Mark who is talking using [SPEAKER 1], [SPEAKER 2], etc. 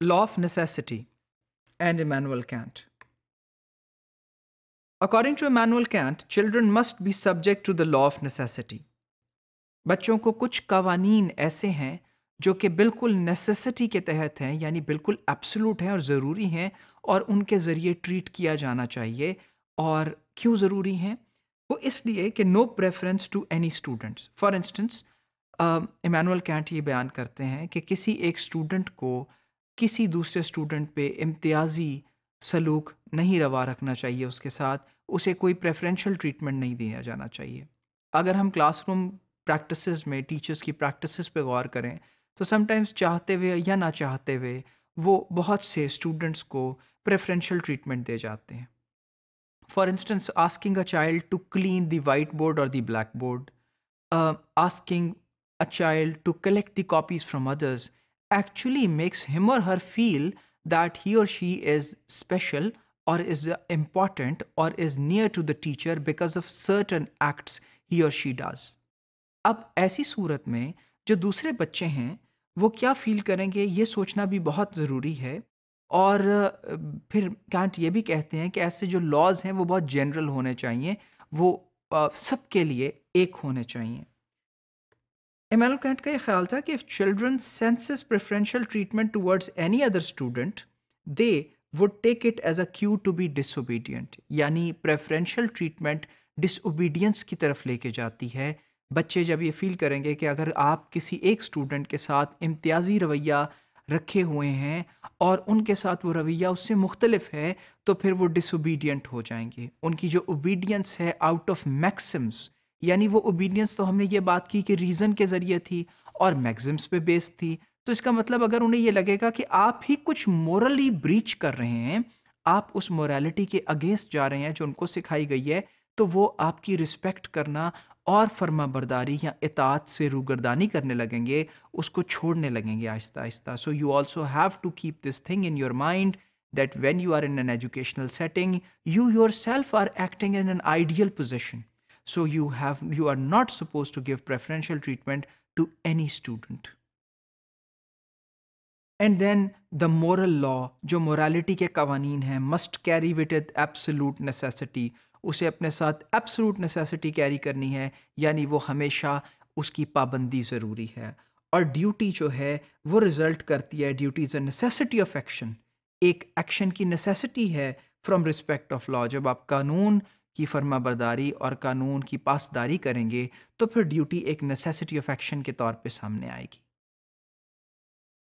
[SPEAKER 1] Law of Necessity and Immanuel Kant. According to Immanuel Kant, children must be subject to the law of necessity. बच्चों को कुछ कवानीन ऐसे हैं जो कि बिल्कुल नेसेसिटी के तहत हैं यानी बिल्कुल एब्सोल्यूट हैं और ज़रूरी हैं और उनके ज़रिए ट्रीट किया जाना चाहिए और क्यों ज़रूरी हैं वो इसलिए कि no preference to any students for instance Immanuel Kant ये बयान करते हैं कि किसी एक स्टूडेंट को uh, किसी दूसरे स्टूडेंट पे इम्तियाजी सलूक नहीं रवा रखना चाहिए उसके साथ उसे कोई प्रेफरेंशियल ट्रीटमेंट नहीं दिया जाना चाहिए अगर हम क्लासरूम प्रैक्टिसेस में टीचर्स की प्रैक्टिसेस पे गौर करें तो समटाइम्स चाहते हुए या ना चाहते हुए वो बहुत से स्टूडेंट्स को प्रेफरेंशियल ट्रीटमेंट दे जाते हैं for instance asking a child to clean the white board और the black board asking a child to collect the copies from others actually makes him or her feel that he or she is special or is important or is near to the teacher because of certain acts he or she does. अब ऐसी सूरत में जो दूसरे बच्चे हैं वो क्या feel करेंगे ये सोचना भी बहुत ज़रूरी है और फिर कांट ये भी कहते हैं कि ऐसे जो लॉज हैं वो बहुत जनरल होने चाहिए वो सबके लिए एक होने चाहिए Immanuel कैंट का यह ख्याल था कि if children senses preferential treatment towards any other student they would take it as a cue to be disobedient यानी प्रेफरेंशियल ट्रीटमेंट डिसोबीडियंस की तरफ लेके जाती है बच्चे जब ये फील करेंगे कि अगर आप किसी एक स्टूडेंट के साथ इम्तियाजी रवैया रखे हुए हैं और उनके साथ वो रवैया उससे मुख्तलिफ है तो फिर वो डिसोबीडियंट हो जाएंगे उनकी जो ओबीडियंस है आउट ऑफ मैक्सिम्स यानी वो ओबीडियंस तो हमने ये बात की कि रीज़न के ज़रिए थी और मैगजिम्स पे बेस्ड थी तो इसका मतलब अगर उन्हें ये लगेगा कि आप ही कुछ मोरली ब्रीच कर रहे हैं आप उस मोरालिटी के अगेंस्ट जा रहे हैं जो उनको सिखाई गई है तो वो आपकी रिस्पेक्ट करना और फर्मा बरदारी या इतात से रूगरदानी करने लगेंगे उसको छोड़ने लगेंगे आहिस्ता आहिस्ता so you also have to keep this thing in your mind that when you are in an educational setting you yourself are acting in an ideal position so you have you are not supposed to give preferential treatment to any student and then the moral law जो morality के कवानीन हैं must carry with it absolute necessity उसे अपने साथ absolute necessity carry करनी है यानी वो हमेशा उसकी पाबंदी ज़रूरी है और ड्यूटी जो है वो रिजल्ट करती है duty is a necessity of action एक एक्शन की नेसेसिटी है फ्रॉम रिस्पेक्ट ऑफ लॉ जब आप कानून की फर्माबरदारी और कानून की पासदारी करेंगे तो फिर ड्यूटी एक नेसेसिटी ऑफ एक्शन के तौर पे सामने आएगी